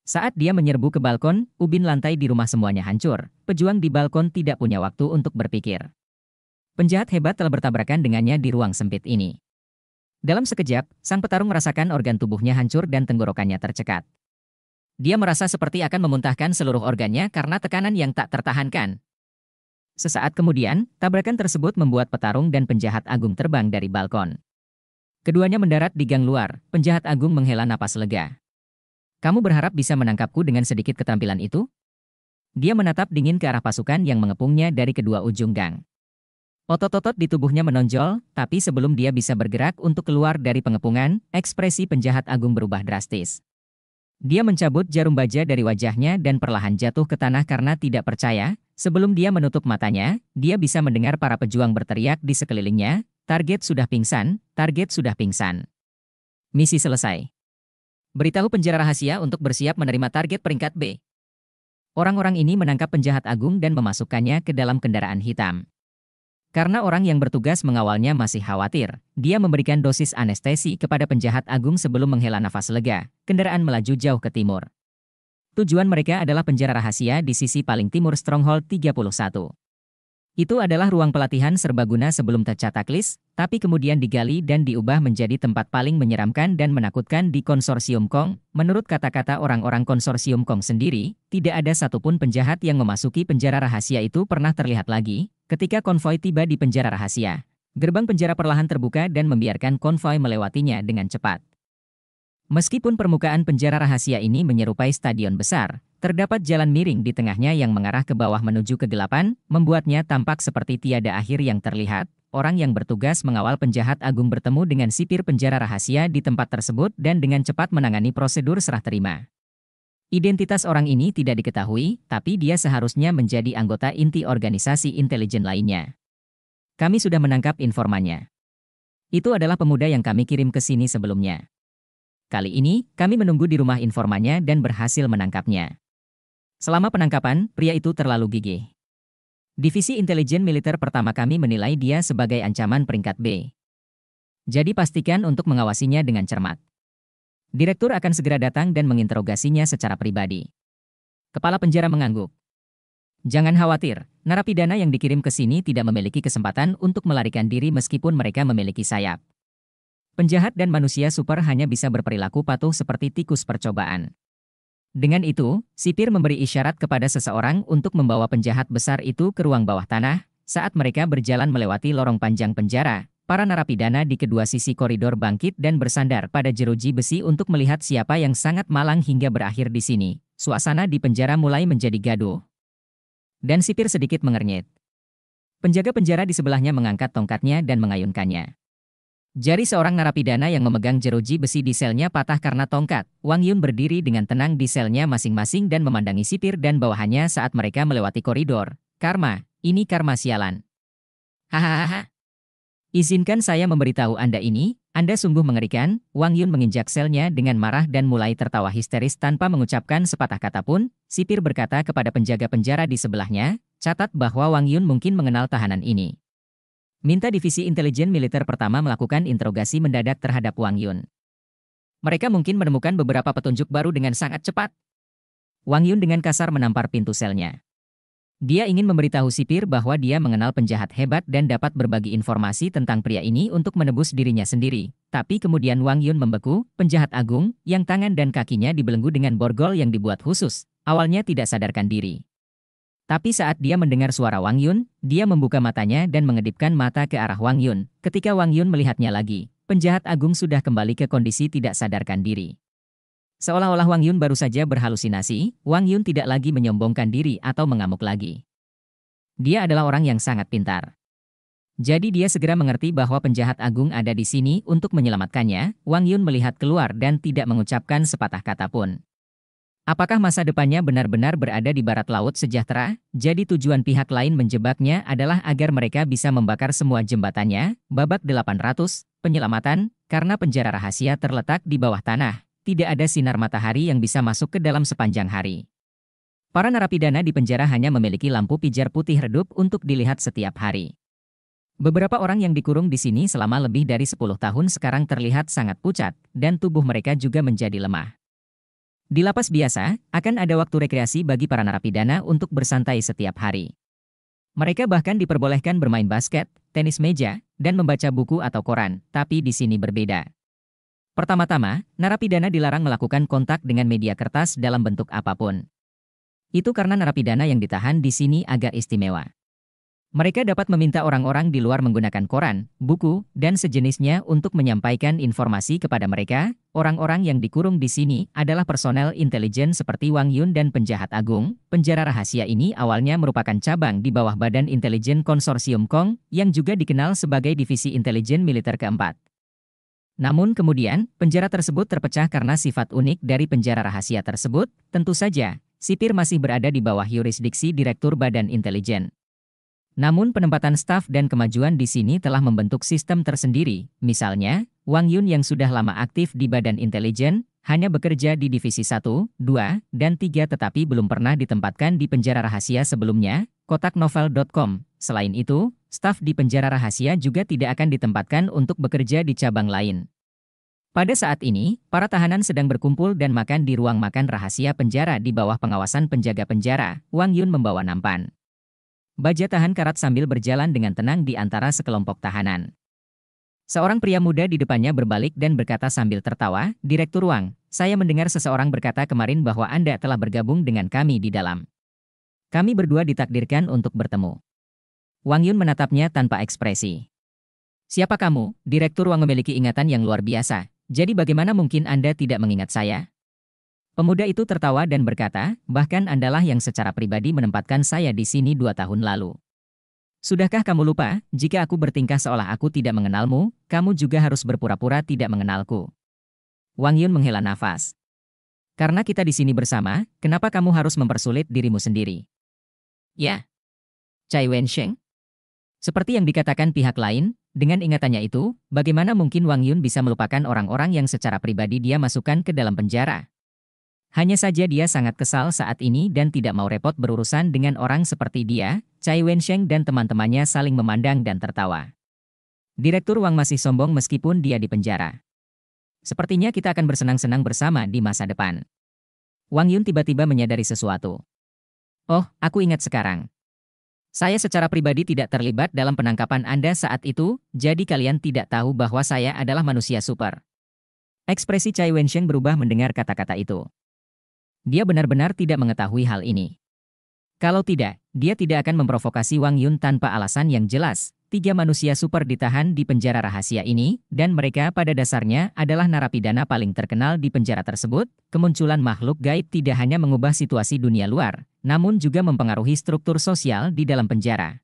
Saat dia menyerbu ke balkon, ubin lantai di rumah semuanya hancur. Pejuang di balkon tidak punya waktu untuk berpikir. Penjahat hebat telah bertabrakan dengannya di ruang sempit ini. Dalam sekejap, sang petarung merasakan organ tubuhnya hancur dan tenggorokannya tercekat. Dia merasa seperti akan memuntahkan seluruh organnya karena tekanan yang tak tertahankan. Sesaat kemudian, tabrakan tersebut membuat petarung dan penjahat agung terbang dari balkon. Keduanya mendarat di gang luar, penjahat agung menghela napas lega. Kamu berharap bisa menangkapku dengan sedikit keterampilan itu? Dia menatap dingin ke arah pasukan yang mengepungnya dari kedua ujung gang. Otot-otot di tubuhnya menonjol, tapi sebelum dia bisa bergerak untuk keluar dari pengepungan, ekspresi penjahat agung berubah drastis. Dia mencabut jarum baja dari wajahnya dan perlahan jatuh ke tanah karena tidak percaya, Sebelum dia menutup matanya, dia bisa mendengar para pejuang berteriak di sekelilingnya, target sudah pingsan, target sudah pingsan. Misi selesai. Beritahu penjara rahasia untuk bersiap menerima target peringkat B. Orang-orang ini menangkap penjahat agung dan memasukkannya ke dalam kendaraan hitam. Karena orang yang bertugas mengawalnya masih khawatir, dia memberikan dosis anestesi kepada penjahat agung sebelum menghela nafas lega. Kendaraan melaju jauh ke timur. Tujuan mereka adalah penjara rahasia di sisi paling timur Stronghold 31. Itu adalah ruang pelatihan serbaguna sebelum tercatat list, tapi kemudian digali dan diubah menjadi tempat paling menyeramkan dan menakutkan di konsorsium Kong. Menurut kata-kata orang-orang konsorsium Kong sendiri, tidak ada satupun penjahat yang memasuki penjara rahasia itu pernah terlihat lagi, ketika konvoi tiba di penjara rahasia. Gerbang penjara perlahan terbuka dan membiarkan konvoi melewatinya dengan cepat. Meskipun permukaan penjara rahasia ini menyerupai stadion besar, terdapat jalan miring di tengahnya yang mengarah ke bawah menuju kegelapan, membuatnya tampak seperti tiada akhir yang terlihat. Orang yang bertugas mengawal penjahat agung bertemu dengan sipir penjara rahasia di tempat tersebut dan dengan cepat menangani prosedur serah terima. Identitas orang ini tidak diketahui, tapi dia seharusnya menjadi anggota inti organisasi intelijen lainnya. Kami sudah menangkap informannya. Itu adalah pemuda yang kami kirim ke sini sebelumnya. Kali ini, kami menunggu di rumah informannya dan berhasil menangkapnya. Selama penangkapan, pria itu terlalu gigih. Divisi intelijen militer pertama kami menilai dia sebagai ancaman peringkat B. Jadi pastikan untuk mengawasinya dengan cermat. Direktur akan segera datang dan menginterogasinya secara pribadi. Kepala penjara mengangguk. Jangan khawatir, narapidana yang dikirim ke sini tidak memiliki kesempatan untuk melarikan diri meskipun mereka memiliki sayap. Penjahat dan manusia super hanya bisa berperilaku patuh seperti tikus percobaan. Dengan itu, sipir memberi isyarat kepada seseorang untuk membawa penjahat besar itu ke ruang bawah tanah. Saat mereka berjalan melewati lorong panjang penjara, para narapidana di kedua sisi koridor bangkit dan bersandar pada jeruji besi untuk melihat siapa yang sangat malang hingga berakhir di sini. Suasana di penjara mulai menjadi gaduh. Dan sipir sedikit mengernyit. Penjaga penjara di sebelahnya mengangkat tongkatnya dan mengayunkannya. Jari seorang narapidana yang memegang jeruji besi di selnya patah karena tongkat. Wang Yun berdiri dengan tenang di selnya masing-masing dan memandangi sipir dan bawahannya saat mereka melewati koridor. Karma, ini karma sialan. Hahaha. Izinkan saya memberitahu Anda ini, Anda sungguh mengerikan. Wang Yun menginjak selnya dengan marah dan mulai tertawa histeris tanpa mengucapkan sepatah kata pun. Sipir berkata kepada penjaga penjara di sebelahnya, catat bahwa Wang Yun mungkin mengenal tahanan ini minta divisi intelijen militer pertama melakukan interogasi mendadak terhadap Wang Yun. Mereka mungkin menemukan beberapa petunjuk baru dengan sangat cepat. Wang Yun dengan kasar menampar pintu selnya. Dia ingin memberitahu sipir bahwa dia mengenal penjahat hebat dan dapat berbagi informasi tentang pria ini untuk menebus dirinya sendiri. Tapi kemudian Wang Yun membeku, penjahat agung, yang tangan dan kakinya dibelenggu dengan borgol yang dibuat khusus. Awalnya tidak sadarkan diri. Tapi saat dia mendengar suara Wang Yun, dia membuka matanya dan mengedipkan mata ke arah Wang Yun. Ketika Wang Yun melihatnya lagi, penjahat agung sudah kembali ke kondisi tidak sadarkan diri. Seolah-olah Wang Yun baru saja berhalusinasi, Wang Yun tidak lagi menyombongkan diri atau mengamuk lagi. Dia adalah orang yang sangat pintar. Jadi dia segera mengerti bahwa penjahat agung ada di sini untuk menyelamatkannya. Wang Yun melihat keluar dan tidak mengucapkan sepatah kata pun. Apakah masa depannya benar-benar berada di barat laut sejahtera? Jadi tujuan pihak lain menjebaknya adalah agar mereka bisa membakar semua jembatannya, Babak 800, penyelamatan, karena penjara rahasia terletak di bawah tanah. Tidak ada sinar matahari yang bisa masuk ke dalam sepanjang hari. Para narapidana di penjara hanya memiliki lampu pijar putih redup untuk dilihat setiap hari. Beberapa orang yang dikurung di sini selama lebih dari 10 tahun sekarang terlihat sangat pucat, dan tubuh mereka juga menjadi lemah. Di lapas biasa, akan ada waktu rekreasi bagi para narapidana untuk bersantai setiap hari. Mereka bahkan diperbolehkan bermain basket, tenis meja, dan membaca buku atau koran, tapi di sini berbeda. Pertama-tama, narapidana dilarang melakukan kontak dengan media kertas dalam bentuk apapun. Itu karena narapidana yang ditahan di sini agak istimewa. Mereka dapat meminta orang-orang di luar menggunakan koran, buku, dan sejenisnya untuk menyampaikan informasi kepada mereka. Orang-orang yang dikurung di sini adalah personel intelijen seperti Wang Yun dan penjahat agung. Penjara rahasia ini awalnya merupakan cabang di bawah Badan Intelijen Konsorsium Kong, yang juga dikenal sebagai Divisi Intelijen Militer keempat. Namun kemudian, penjara tersebut terpecah karena sifat unik dari penjara rahasia tersebut. Tentu saja, sipir masih berada di bawah yurisdiksi Direktur Badan Intelijen. Namun penempatan staf dan kemajuan di sini telah membentuk sistem tersendiri. Misalnya, Wang Yun yang sudah lama aktif di Badan Intelijen hanya bekerja di divisi 1, 2, dan 3 tetapi belum pernah ditempatkan di penjara rahasia sebelumnya, kotaknovel.com. Selain itu, staf di penjara rahasia juga tidak akan ditempatkan untuk bekerja di cabang lain. Pada saat ini, para tahanan sedang berkumpul dan makan di ruang makan rahasia penjara di bawah pengawasan penjaga penjara. Wang Yun membawa nampan. Baja tahan karat sambil berjalan dengan tenang di antara sekelompok tahanan. Seorang pria muda di depannya berbalik dan berkata sambil tertawa, Direktur Wang, saya mendengar seseorang berkata kemarin bahwa Anda telah bergabung dengan kami di dalam. Kami berdua ditakdirkan untuk bertemu. Wang Yun menatapnya tanpa ekspresi. Siapa kamu? Direktur Wang memiliki ingatan yang luar biasa, jadi bagaimana mungkin Anda tidak mengingat saya? Pemuda itu tertawa dan berkata, bahkan Andalah yang secara pribadi menempatkan saya di sini dua tahun lalu. Sudahkah kamu lupa, jika aku bertingkah seolah aku tidak mengenalmu, kamu juga harus berpura-pura tidak mengenalku. Wang Yun menghela nafas. Karena kita di sini bersama, kenapa kamu harus mempersulit dirimu sendiri? Ya. Cai Wen Wensheng? Seperti yang dikatakan pihak lain, dengan ingatannya itu, bagaimana mungkin Wang Yun bisa melupakan orang-orang yang secara pribadi dia masukkan ke dalam penjara? Hanya saja dia sangat kesal saat ini dan tidak mau repot berurusan dengan orang seperti dia, Cai Wensheng dan teman-temannya saling memandang dan tertawa. Direktur Wang masih sombong meskipun dia dipenjara. Sepertinya kita akan bersenang-senang bersama di masa depan. Wang Yun tiba-tiba menyadari sesuatu. Oh, aku ingat sekarang. Saya secara pribadi tidak terlibat dalam penangkapan Anda saat itu, jadi kalian tidak tahu bahwa saya adalah manusia super. Ekspresi Cai Wensheng berubah mendengar kata-kata itu dia benar-benar tidak mengetahui hal ini. Kalau tidak, dia tidak akan memprovokasi Wang Yun tanpa alasan yang jelas. Tiga manusia super ditahan di penjara rahasia ini, dan mereka pada dasarnya adalah narapidana paling terkenal di penjara tersebut. Kemunculan makhluk gaib tidak hanya mengubah situasi dunia luar, namun juga mempengaruhi struktur sosial di dalam penjara.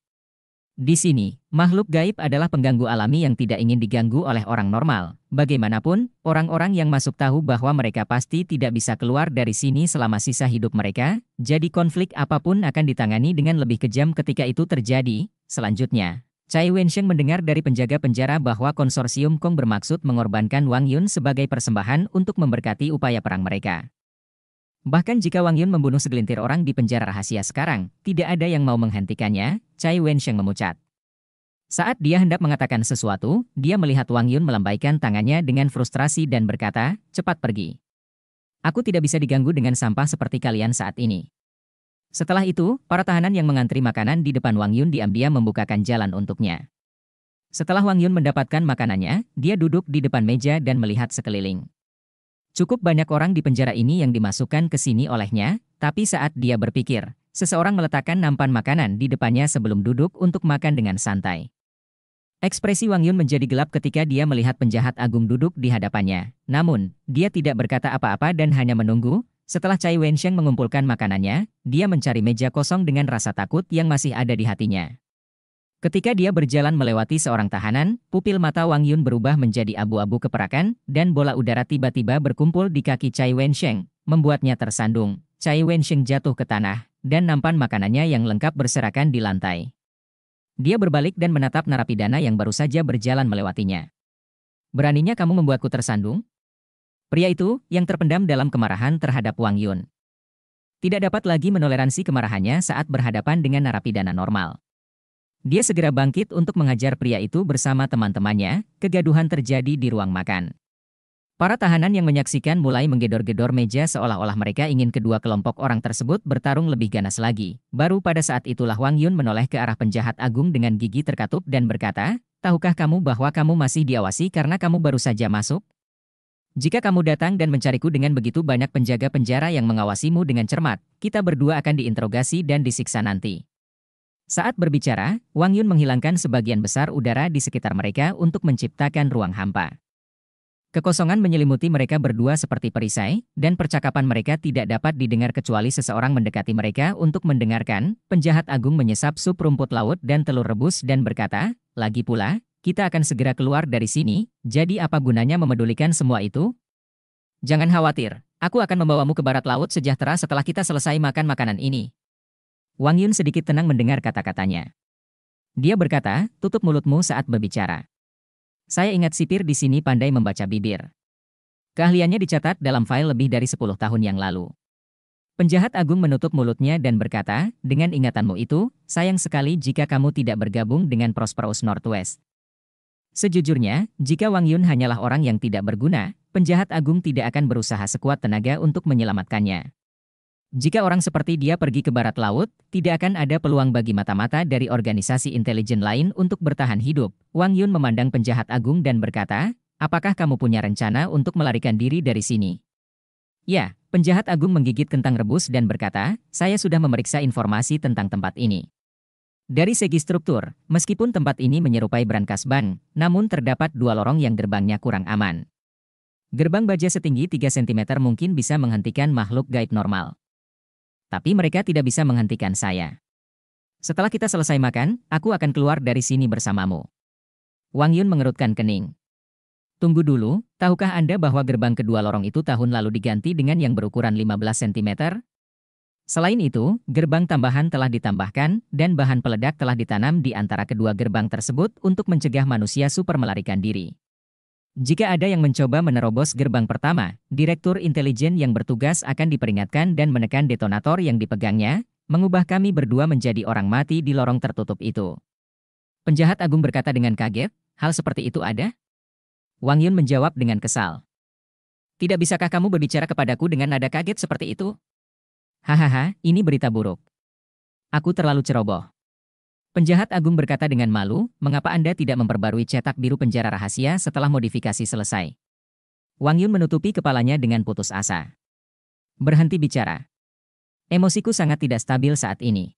Di sini, makhluk gaib adalah pengganggu alami yang tidak ingin diganggu oleh orang normal. Bagaimanapun, orang-orang yang masuk tahu bahwa mereka pasti tidak bisa keluar dari sini selama sisa hidup mereka, jadi konflik apapun akan ditangani dengan lebih kejam ketika itu terjadi. Selanjutnya, Cai Wensheng mendengar dari penjaga penjara bahwa konsorsium Kong bermaksud mengorbankan Wang Yun sebagai persembahan untuk memberkati upaya perang mereka. Bahkan jika Wang Yun membunuh segelintir orang di penjara rahasia sekarang, tidak ada yang mau menghentikannya, Cai Wensheng memucat. Saat dia hendak mengatakan sesuatu, dia melihat Wang Yun melambaikan tangannya dengan frustrasi dan berkata, cepat pergi. Aku tidak bisa diganggu dengan sampah seperti kalian saat ini. Setelah itu, para tahanan yang mengantri makanan di depan Wang Yun diam-diam membukakan jalan untuknya. Setelah Wang Yun mendapatkan makanannya, dia duduk di depan meja dan melihat sekeliling. Cukup banyak orang di penjara ini yang dimasukkan ke sini olehnya, tapi saat dia berpikir, seseorang meletakkan nampan makanan di depannya sebelum duduk untuk makan dengan santai. Ekspresi Wang Yun menjadi gelap ketika dia melihat penjahat agung duduk di hadapannya. Namun, dia tidak berkata apa-apa dan hanya menunggu. Setelah Cai Wensheng mengumpulkan makanannya, dia mencari meja kosong dengan rasa takut yang masih ada di hatinya. Ketika dia berjalan melewati seorang tahanan, pupil mata Wang Yun berubah menjadi abu-abu keperakan, dan bola udara tiba-tiba berkumpul di kaki Cai Wensheng, membuatnya tersandung. Cai Wensheng jatuh ke tanah, dan nampan makanannya yang lengkap berserakan di lantai. Dia berbalik dan menatap narapidana yang baru saja berjalan melewatinya. Beraninya kamu membuatku tersandung? Pria itu, yang terpendam dalam kemarahan terhadap Wang Yun. Tidak dapat lagi menoleransi kemarahannya saat berhadapan dengan narapidana normal. Dia segera bangkit untuk mengajar pria itu bersama teman-temannya, kegaduhan terjadi di ruang makan. Para tahanan yang menyaksikan mulai menggedor-gedor meja seolah-olah mereka ingin kedua kelompok orang tersebut bertarung lebih ganas lagi. Baru pada saat itulah Wang Yun menoleh ke arah penjahat agung dengan gigi terkatup dan berkata, Tahukah kamu bahwa kamu masih diawasi karena kamu baru saja masuk? Jika kamu datang dan mencariku dengan begitu banyak penjaga penjara yang mengawasimu dengan cermat, kita berdua akan diinterogasi dan disiksa nanti. Saat berbicara, Wang Yun menghilangkan sebagian besar udara di sekitar mereka untuk menciptakan ruang hampa. Kekosongan menyelimuti mereka berdua seperti perisai, dan percakapan mereka tidak dapat didengar kecuali seseorang mendekati mereka untuk mendengarkan. Penjahat agung menyesap sup rumput laut dan telur rebus dan berkata, lagi pula, kita akan segera keluar dari sini, jadi apa gunanya memedulikan semua itu? Jangan khawatir, aku akan membawamu ke barat laut sejahtera setelah kita selesai makan makanan ini. Wang Yun sedikit tenang mendengar kata-katanya. Dia berkata, tutup mulutmu saat berbicara. Saya ingat sipir di sini pandai membaca bibir. Keahliannya dicatat dalam file lebih dari 10 tahun yang lalu. Penjahat agung menutup mulutnya dan berkata, dengan ingatanmu itu, sayang sekali jika kamu tidak bergabung dengan Prosperous Northwest. Sejujurnya, jika Wang Yun hanyalah orang yang tidak berguna, penjahat agung tidak akan berusaha sekuat tenaga untuk menyelamatkannya. Jika orang seperti dia pergi ke barat laut, tidak akan ada peluang bagi mata-mata dari organisasi intelijen lain untuk bertahan hidup. Wang Yun memandang penjahat agung dan berkata, apakah kamu punya rencana untuk melarikan diri dari sini? Ya, penjahat agung menggigit kentang rebus dan berkata, saya sudah memeriksa informasi tentang tempat ini. Dari segi struktur, meskipun tempat ini menyerupai brankas ban, namun terdapat dua lorong yang gerbangnya kurang aman. Gerbang baja setinggi 3 cm mungkin bisa menghentikan makhluk gaib normal tapi mereka tidak bisa menghentikan saya. Setelah kita selesai makan, aku akan keluar dari sini bersamamu. Wang Yun mengerutkan kening. Tunggu dulu, tahukah Anda bahwa gerbang kedua lorong itu tahun lalu diganti dengan yang berukuran 15 cm? Selain itu, gerbang tambahan telah ditambahkan dan bahan peledak telah ditanam di antara kedua gerbang tersebut untuk mencegah manusia super melarikan diri. Jika ada yang mencoba menerobos gerbang pertama, Direktur Intelijen yang bertugas akan diperingatkan dan menekan detonator yang dipegangnya, mengubah kami berdua menjadi orang mati di lorong tertutup itu. Penjahat agung berkata dengan kaget, hal seperti itu ada? Wang Yun menjawab dengan kesal. Tidak bisakah kamu berbicara kepadaku dengan nada kaget seperti itu? Hahaha, ini berita buruk. Aku terlalu ceroboh. Penjahat agung berkata dengan malu, mengapa Anda tidak memperbarui cetak biru penjara rahasia setelah modifikasi selesai? Wang Yun menutupi kepalanya dengan putus asa. Berhenti bicara. Emosiku sangat tidak stabil saat ini.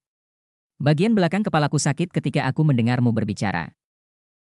Bagian belakang kepalaku sakit ketika aku mendengarmu berbicara.